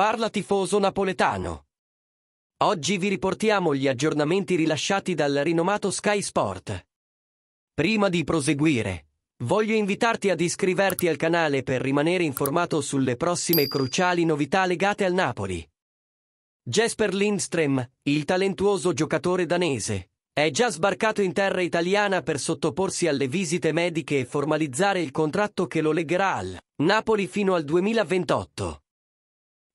Parla tifoso napoletano. Oggi vi riportiamo gli aggiornamenti rilasciati dal rinomato Sky Sport. Prima di proseguire, voglio invitarti ad iscriverti al canale per rimanere informato sulle prossime cruciali novità legate al Napoli. Jesper Lindström, il talentuoso giocatore danese, è già sbarcato in terra italiana per sottoporsi alle visite mediche e formalizzare il contratto che lo legherà al Napoli fino al 2028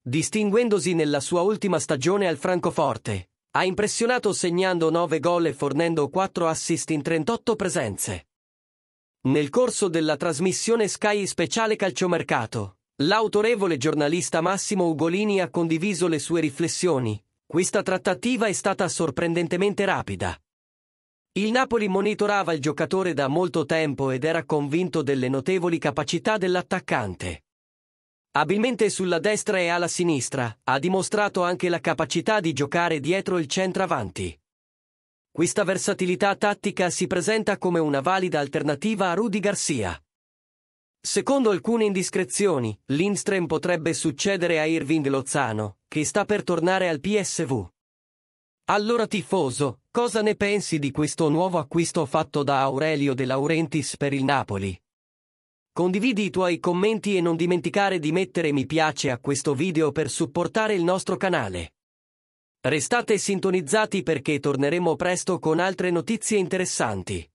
distinguendosi nella sua ultima stagione al Francoforte. Ha impressionato segnando 9 gol e fornendo 4 assist in 38 presenze. Nel corso della trasmissione Sky Speciale Calciomercato, l'autorevole giornalista Massimo Ugolini ha condiviso le sue riflessioni. Questa trattativa è stata sorprendentemente rapida. Il Napoli monitorava il giocatore da molto tempo ed era convinto delle notevoli capacità dell'attaccante. Abilmente sulla destra e alla sinistra, ha dimostrato anche la capacità di giocare dietro il centravanti. Questa versatilità tattica si presenta come una valida alternativa a Rudy Garcia. Secondo alcune indiscrezioni, Lindström potrebbe succedere a Irving Lozano, che sta per tornare al PSV. Allora tifoso, cosa ne pensi di questo nuovo acquisto fatto da Aurelio De Laurentiis per il Napoli? Condividi i tuoi commenti e non dimenticare di mettere mi piace a questo video per supportare il nostro canale. Restate sintonizzati perché torneremo presto con altre notizie interessanti.